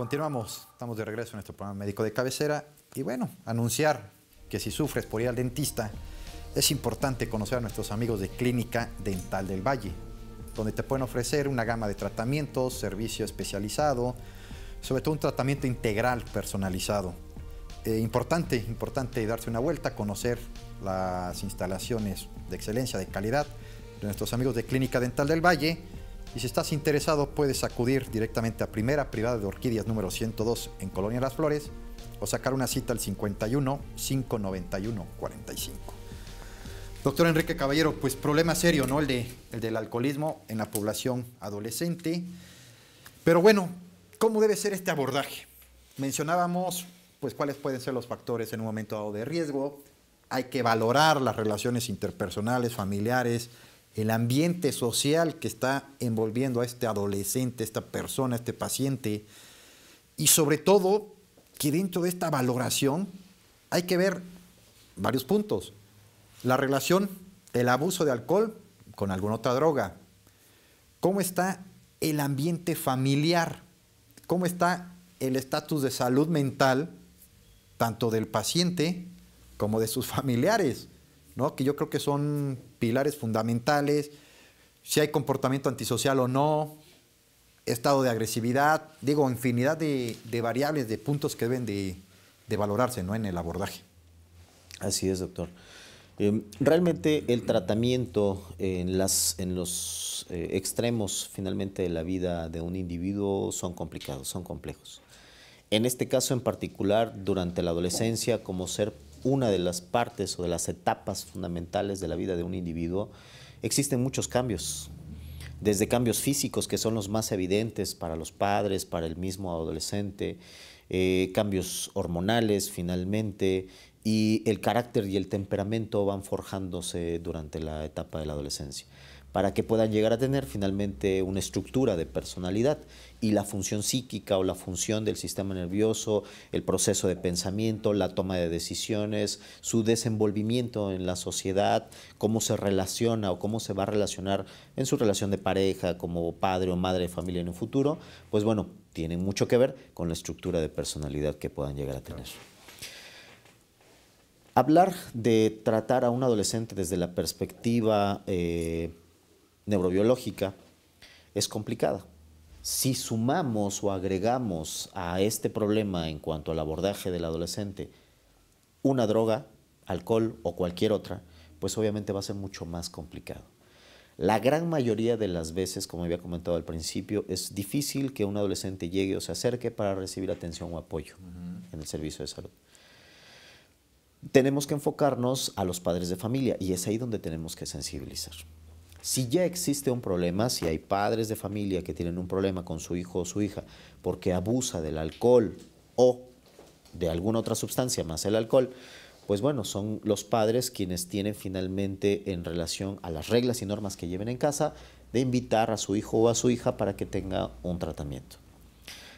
Continuamos, estamos de regreso en nuestro programa médico de cabecera y bueno, anunciar que si sufres por ir al dentista, es importante conocer a nuestros amigos de Clínica Dental del Valle, donde te pueden ofrecer una gama de tratamientos, servicio especializado, sobre todo un tratamiento integral personalizado. Eh, importante, importante darse una vuelta, conocer las instalaciones de excelencia, de calidad de nuestros amigos de Clínica Dental del Valle y si estás interesado, puedes acudir directamente a Primera Privada de Orquídeas número 102 en Colonia Las Flores o sacar una cita al 51 591 45. Doctor Enrique Caballero, pues problema serio, ¿no? El, el del alcoholismo en la población adolescente. Pero bueno, ¿cómo debe ser este abordaje? Mencionábamos, pues, cuáles pueden ser los factores en un momento dado de riesgo. Hay que valorar las relaciones interpersonales, familiares, el ambiente social que está envolviendo a este adolescente, a esta persona, a este paciente, y sobre todo que dentro de esta valoración hay que ver varios puntos. La relación del abuso de alcohol con alguna otra droga. ¿Cómo está el ambiente familiar? ¿Cómo está el estatus de salud mental tanto del paciente como de sus familiares? que yo creo que son pilares fundamentales, si hay comportamiento antisocial o no, estado de agresividad, digo, infinidad de, variables, de puntos que deben de, valorarse ¿no? en el abordaje. Así es, doctor. Eh, realmente el tratamiento en, las, en los eh, extremos finalmente de la vida de un individuo son complicados, son complejos. En este caso en particular, durante la adolescencia, como ser una de las partes o de las etapas fundamentales de la vida de un individuo, existen muchos cambios. Desde cambios físicos, que son los más evidentes para los padres, para el mismo adolescente, eh, cambios hormonales finalmente, y el carácter y el temperamento van forjándose durante la etapa de la adolescencia para que puedan llegar a tener finalmente una estructura de personalidad y la función psíquica o la función del sistema nervioso, el proceso de pensamiento, la toma de decisiones, su desenvolvimiento en la sociedad, cómo se relaciona o cómo se va a relacionar en su relación de pareja como padre o madre de familia en un futuro, pues bueno, tiene mucho que ver con la estructura de personalidad que puedan llegar a tener. Hablar de tratar a un adolescente desde la perspectiva eh, neurobiológica es complicada. Si sumamos o agregamos a este problema en cuanto al abordaje del adolescente una droga, alcohol o cualquier otra, pues obviamente va a ser mucho más complicado. La gran mayoría de las veces, como había comentado al principio, es difícil que un adolescente llegue o se acerque para recibir atención o apoyo en el servicio de salud. Tenemos que enfocarnos a los padres de familia y es ahí donde tenemos que sensibilizar. Si ya existe un problema, si hay padres de familia que tienen un problema con su hijo o su hija porque abusa del alcohol o de alguna otra sustancia más el alcohol, pues bueno, son los padres quienes tienen finalmente en relación a las reglas y normas que lleven en casa de invitar a su hijo o a su hija para que tenga un tratamiento.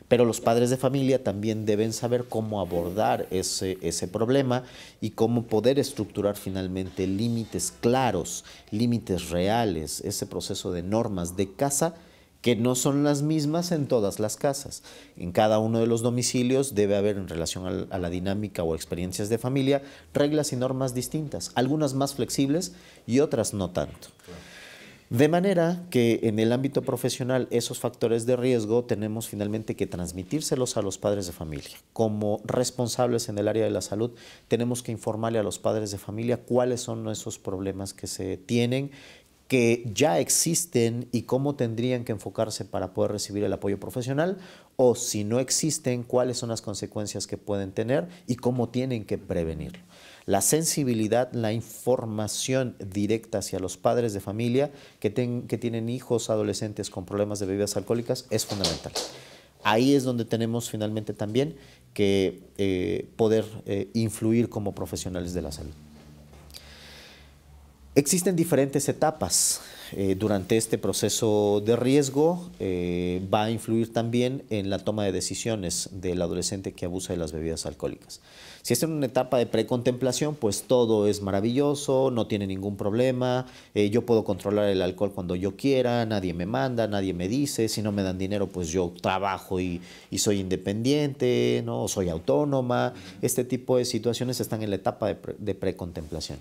Pero los padres de familia también deben saber cómo abordar ese, problema y cómo poder estructurar finalmente límites claros, límites reales, ese proceso de normas de casa que no son las mismas en todas las casas. En cada uno de los domicilios debe haber en relación a la dinámica o experiencias de familia reglas y normas distintas, algunas más flexibles y otras no tanto. De manera que en el ámbito profesional esos factores de riesgo tenemos finalmente que transmitírselos a los padres de familia. Como responsables en el área de la salud tenemos que informarle a los padres de familia cuáles son esos problemas que se tienen que ya existen y cómo tendrían que enfocarse para poder recibir el apoyo profesional o si no existen, cuáles son las consecuencias que pueden tener y cómo tienen que prevenirlo la sensibilidad, la información directa hacia los padres de familia que, tienen hijos adolescentes con problemas de bebidas alcohólicas es fundamental. Ahí es donde tenemos finalmente también que eh, poder eh, influir como profesionales de la salud. Existen diferentes etapas eh, durante este proceso de riesgo. Eh, va a influir también en la toma de decisiones del adolescente que abusa de las bebidas alcohólicas. Si está en una etapa de precontemplación, pues todo es maravilloso, no tiene ningún problema, eh, yo puedo controlar el alcohol cuando yo quiera, nadie me manda, nadie me dice, si no me dan dinero, pues yo trabajo y, soy independiente, ¿no? soy autónoma. Este tipo de situaciones están en la etapa de, de precontemplación.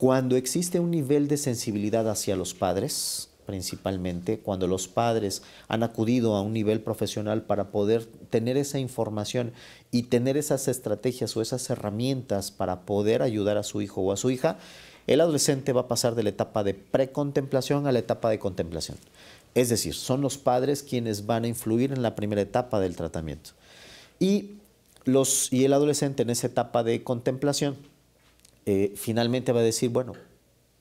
Cuando existe un nivel de sensibilidad hacia los padres, principalmente, cuando los padres han acudido a un nivel profesional para poder tener esa información y tener esas estrategias o esas herramientas para poder ayudar a su hijo o a su hija, el adolescente va a pasar de la etapa de precontemplación a la etapa de contemplación. Es decir, son los padres quienes van a influir en la primera etapa del tratamiento. Y, los, y el adolescente en esa etapa de contemplación eh, finalmente va a decir, bueno,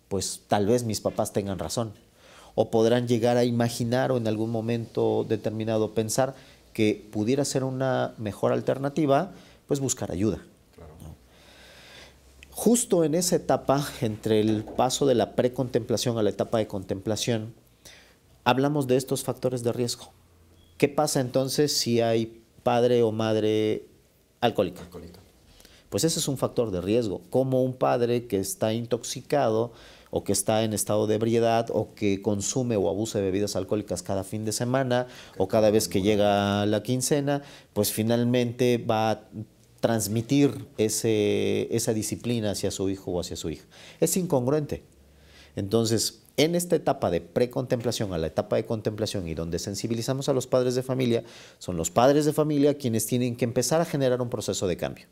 pues tal vez mis papás tengan razón. O podrán llegar a imaginar o en algún momento determinado pensar que pudiera ser una mejor alternativa, pues buscar ayuda. Justo en esa etapa, entre el paso de la precontemplación a la etapa de contemplación, hablamos de estos factores de riesgo. ¿Qué pasa entonces si hay padre o madre alcohólica? alcohólica pues ese es un factor de riesgo. Como un padre que está intoxicado o que está en estado de ebriedad o que consume o abusa de bebidas alcohólicas cada fin de semana o cada vez que llega la quincena, pues finalmente va a transmitir esa disciplina hacia su hijo o hacia su hija. Es incongruente. Entonces, en esta etapa de precontemplación a la etapa de contemplación y donde sensibilizamos a los padres de familia, son los padres de familia quienes tienen que empezar a generar un proceso de cambio.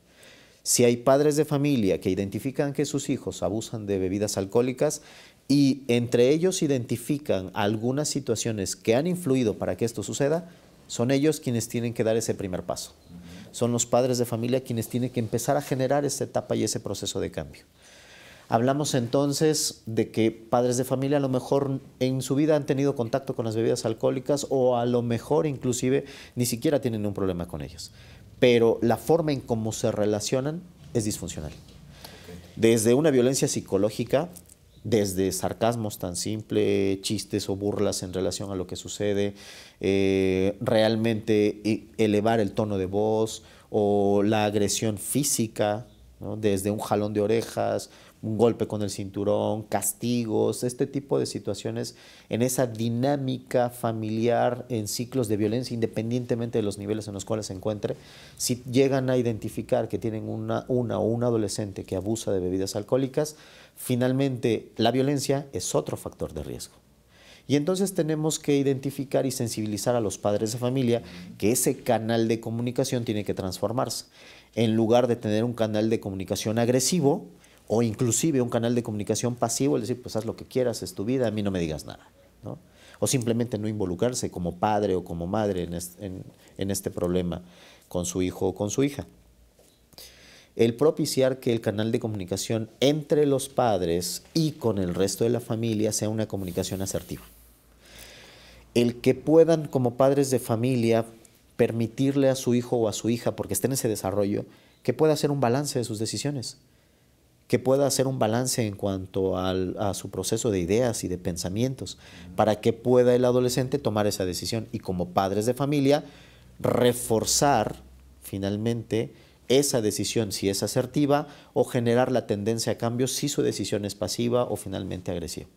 Si hay padres de familia que identifican que sus hijos abusan de bebidas alcohólicas y entre ellos identifican algunas situaciones que han influido para que esto suceda, son ellos quienes tienen que dar ese primer paso. Son los padres de familia quienes tienen que empezar a generar esa etapa y ese proceso de cambio. Hablamos entonces de que padres de familia a lo mejor en su vida han tenido contacto con las bebidas alcohólicas o a lo mejor inclusive ni siquiera tienen un problema con ellas pero la forma en cómo se relacionan es disfuncional. Desde una violencia psicológica, desde sarcasmos tan simples, chistes o burlas en relación a lo que sucede, eh, realmente eh, elevar el tono de voz o la agresión física, desde un jalón de orejas, un golpe con el cinturón, castigos, este tipo de situaciones en esa dinámica familiar, en ciclos de violencia, independientemente de los niveles en los cuales se encuentre, si llegan a identificar que tienen una, una o un adolescente que abusa de bebidas alcohólicas, finalmente la violencia es otro factor de riesgo. Y entonces tenemos que identificar y sensibilizar a los padres de familia que ese canal de comunicación tiene que transformarse. En lugar de tener un canal de comunicación agresivo, o inclusive un canal de comunicación pasivo, el decir, pues haz lo que quieras, es tu vida, a mí no me digas nada. O simplemente no involucrarse como padre o como madre en este, problema con su hijo o con su hija. El propiciar que el canal de comunicación entre los padres y con el resto de la familia sea una comunicación asertiva. El que puedan como padres de familia permitirle a su hijo o a su hija, porque estén en ese desarrollo, que pueda hacer un balance de sus decisiones que pueda hacer un balance en cuanto a su proceso de ideas y de pensamientos, para que pueda el adolescente tomar esa decisión y como padres de familia reforzar finalmente esa decisión si es asertiva o generar la tendencia a cambio si su decisión es pasiva o finalmente agresiva.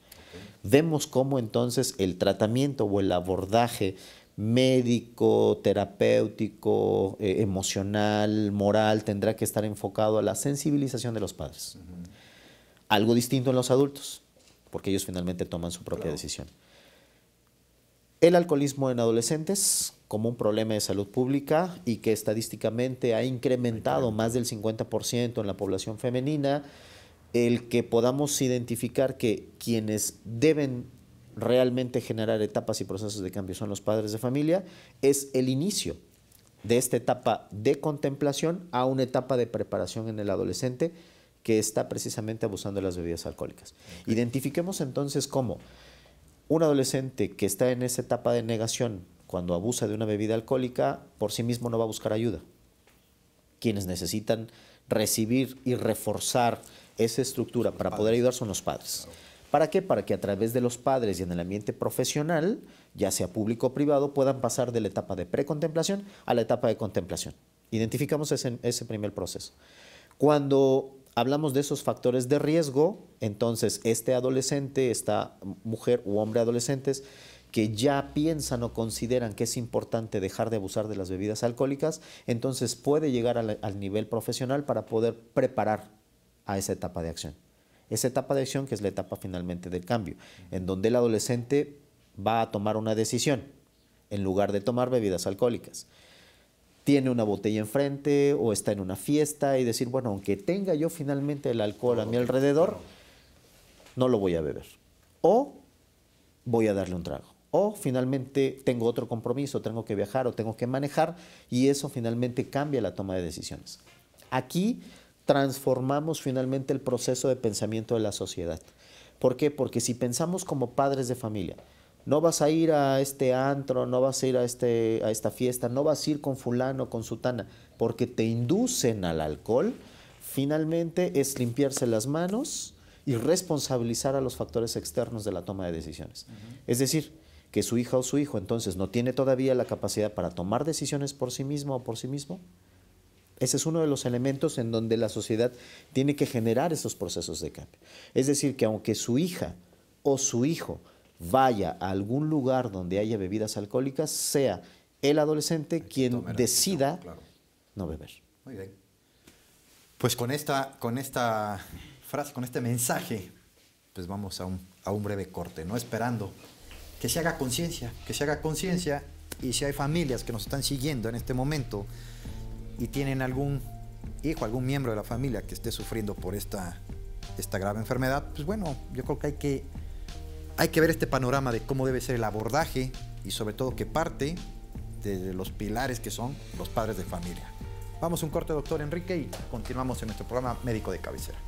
Vemos cómo entonces el tratamiento o el abordaje médico, terapéutico, eh, emocional, moral, tendrá que estar enfocado a la sensibilización de los padres. Algo distinto en los adultos, porque ellos finalmente toman su propia decisión. El alcoholismo en adolescentes como un problema de salud pública y que estadísticamente ha incrementado más del 50% en la población femenina, el que podamos identificar que quienes deben realmente generar etapas y procesos de cambio son los padres de familia, es el inicio de esta etapa de contemplación a una etapa de preparación en el adolescente que está precisamente abusando de las bebidas alcohólicas. Identifiquemos entonces cómo un adolescente que está en esa etapa de negación cuando abusa de una bebida alcohólica, por sí mismo no va a buscar ayuda. Quienes necesitan recibir y reforzar esa estructura para poder ayudar son los padres. ¿Para qué? Para que a través de los padres y en el ambiente profesional, ya sea público o privado, puedan pasar de la etapa de precontemplación a la etapa de contemplación. Identificamos ese, primer proceso. Cuando hablamos de esos factores de riesgo, entonces este adolescente, esta mujer u hombre adolescentes que ya piensan o consideran que es importante dejar de abusar de las bebidas alcohólicas, entonces puede llegar al nivel profesional para poder preparar a esa etapa de acción esa etapa de acción que es la etapa finalmente del cambio, en donde el adolescente va a tomar una decisión en lugar de tomar bebidas alcohólicas. Tiene una botella enfrente o está en una fiesta y decir, bueno, aunque tenga yo finalmente el alcohol a mi alrededor, no lo voy a beber. O voy a darle un trago. O finalmente tengo otro compromiso, tengo que viajar o tengo que manejar y eso finalmente cambia la toma de decisiones. Aquí transformamos finalmente el proceso de pensamiento de la sociedad. ¿Por qué? Porque si pensamos como padres de familia, no vas a ir a este antro, no vas a ir a, este, a esta fiesta, no vas a ir con fulano, con sutana, porque te inducen al alcohol, finalmente es limpiarse las manos y responsabilizar a los factores externos de la toma de decisiones. Es decir, que su hija o su hijo entonces no tiene todavía la capacidad para tomar decisiones por sí mismo o por sí mismo, ese es uno de los elementos en donde la sociedad tiene que generar esos procesos de cambio. Es decir, que aunque su hija o su hijo vaya a algún lugar donde haya bebidas alcohólicas, sea el adolescente quien decida no, beber. Muy bien. Pues con esta, con esta frase, con este mensaje, pues vamos a un, a un breve corte, ¿no? Esperando que se haga conciencia, que se haga conciencia y si hay familias que nos están siguiendo en este momento, y tienen algún hijo, algún miembro de la familia que esté sufriendo por esta, esta grave enfermedad, pues bueno, yo creo que hay que, hay que ver este panorama de cómo debe ser el abordaje y sobre todo que parte de los pilares que son los padres de familia. Vamos a un corte, doctor Enrique, y continuamos en nuestro programa Médico de Cabecera.